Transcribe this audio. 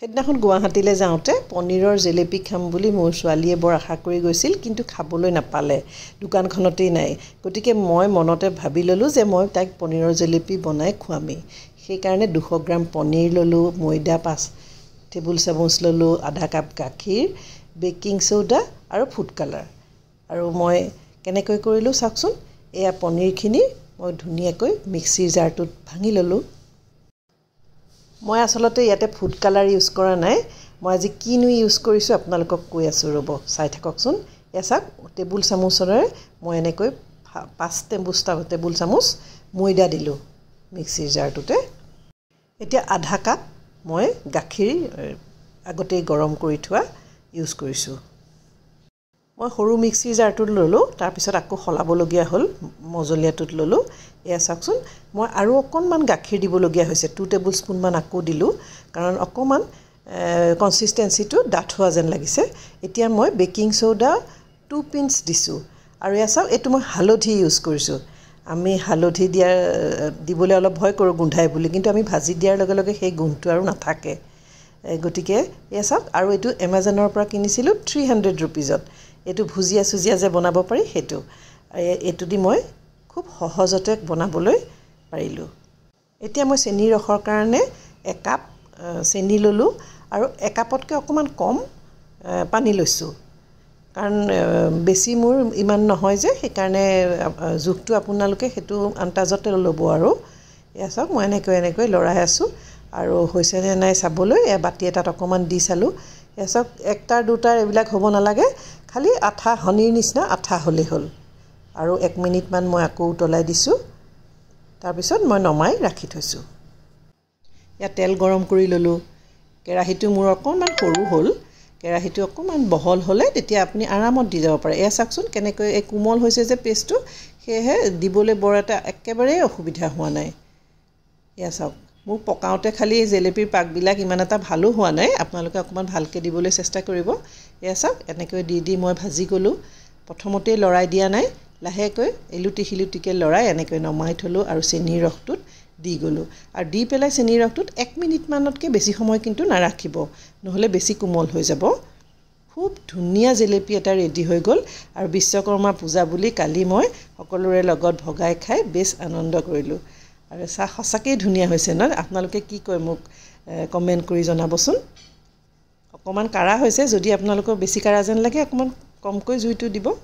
সেইদিনাখন গুৱাহাটীলৈ যাওঁতে পনীৰৰ জেলেপি খাম বুলি মোৰ ছোৱালীয়ে বৰ আশা কৰি গৈছিল কিন্তু খাবলৈ নাপালে দোকানখনতেই নাই গতিকে মই মনতে ভাবি ল'লোঁ যে মই তাইক পনীৰৰ জেলেপি বনাই খুৱামেই সেইকাৰণে দুশ গ্ৰাম পনীৰ ল'লোঁ ময়দা পাঁচ টেবুল চামুচ ল'লোঁ আধা কাপ গাখীৰ বেকিং চৌদা আৰু ফুড কালাৰ আৰু মই কেনেকৈ কৰিলোঁ চাওকচোন এয়া পনীৰখিনি মই ধুনীয়াকৈ মিক্সিৰ জাৰটোত ভাঙি ল'লোঁ মই আচলতে ইয়াতে ফুড কালাৰ ইউজ কৰা নাই মই আজি কিনো ইউজ কৰিছোঁ আপোনালোকক কৈ আছোঁ ৰ'ব চাই থাককচোন এয়া চাওক টেবুল চামুচৰে মই এনেকৈ পাঁচ টেবুল টেবুল চামুচ ময়দা দিলোঁ মিক্সিৰ জাৰটোতে এতিয়া আধা কাপ মই গাখীৰ আগতেই গৰম কৰি থোৱা ইউজ কৰিছোঁ মই সৰু মিক্সি জাৰটোত ল'লোঁ তাৰপিছত আকৌ সলাবলগীয়া হ'ল মজলীয়াটোত ল'লোঁ এয়া চাওকচোন মই আৰু অকণমান গাখীৰ দিবলগীয়া হৈছে টু টেবুল স্পুনমান আকৌ দিলোঁ কাৰণ অকণমান কনচিষ্টেঞ্চিটো ডাঠ হোৱা যেন লাগিছে এতিয়া মই বেকিং চ'ডা টু পিঞ্চ দিছোঁ আৰু এয়া চাওক এইটো মই হালধি ইউজ কৰিছোঁ আমি হালধি দিয়া দিবলৈ অলপ ভয় কৰোঁ গোন্ধাই বুলি কিন্তু আমি ভাজি দিয়াৰ লগে লগে সেই গোন্ধটো আৰু নাথাকে গতিকে এয়া চাওক আৰু এইটো এমাজনৰ পৰা কিনিছিলোঁ থ্ৰী হাণ্ড্ৰেড ৰুপিজত এইটো ভুজিয়া চুজিয়া যে বনাব পাৰি সেইটো এইটো দি মই খুব সহজতে বনাবলৈ পাৰিলোঁ এতিয়া মই চেনী ৰসৰ কাৰণে একাপ চেনি ল'লোঁ আৰু একাপতকৈ অকণমান কম পানী লৈছোঁ কাৰণ বেছি মোৰ ইমান নহয় যে সেইকাৰণে জোখটো আপোনালোকে সেইটো আন্তাজতে ল'ব আৰু এয়া চাওক মই এনেকৈ এনেকৈ লৰাই আছোঁ আৰু হৈছে নে নাই চাবলৈ বাতি এটাত অকণমান দি চালোঁ এয়া চাওক একটাৰ দুটাৰ এইবিলাক হ'ব নালাগে খালি আঠা হনীৰ নিচিনা আঠা হ'লেই হ'ল আৰু এক মিনিটমান মই আকৌ উতলাই দিছোঁ তাৰপিছত মই নমাই ৰাখি থৈছোঁ ইয়াত তেল গৰম কৰি ল'লোঁ কেৰাহীটো মোৰ অকণমান সৰু হ'ল কেৰাহীটো অকণমান বহল হ'লে তেতিয়া আপুনি আৰামত দি যাব পাৰে এয়া চাওকচোন কেনেকৈ এই কোমল হৈছে যে পেষ্টটো সেয়েহে দিবলৈ বৰ এটা একেবাৰেই অসুবিধা হোৱা নাই এয়া চাওক মোৰ পকাওঁতে খালি এই জেলেপীৰ পাকবিলাক ইমান এটা ভালো হোৱা নাই আপোনালোকে অকণমান ভালকৈ দিবলৈ চেষ্টা কৰিব এয়া চাওক এনেকৈ দি দি মই ভাজি গ'লোঁ প্ৰথমতেই লৰাই দিয়া নাই লাহেকৈ এলুটি সিলুটিকৈ লৰাই এনেকৈ নমাই থ'লোঁ আৰু চেনীৰ ৰসটোত দি গ'লোঁ আৰু দি পেলাই চেনীৰ ৰসটোত এক মিনিটমানতকৈ বেছি সময় কিন্তু নাৰাখিব নহ'লে বেছি কোমল হৈ যাব খুব ধুনীয়া জেলেপী এটা ৰেডি হৈ গ'ল আৰু বিশ্বকৰ্মা পূজা বুলি কালি মই সকলোৰে লগত ভগাই খাই বেছ আনন্দ কৰিলোঁ আৰু চাহ সঁচাকেই ধুনীয়া হৈছে ন আপোনালোকে কি কয় মোক কমেণ্ট কৰি জনাবচোন অকণমান কাঢ়া হৈছে যদি আপোনালোকৰ বেছি কাঢ়া যেন লাগে অকণমান কমকৈ জুইটো দিব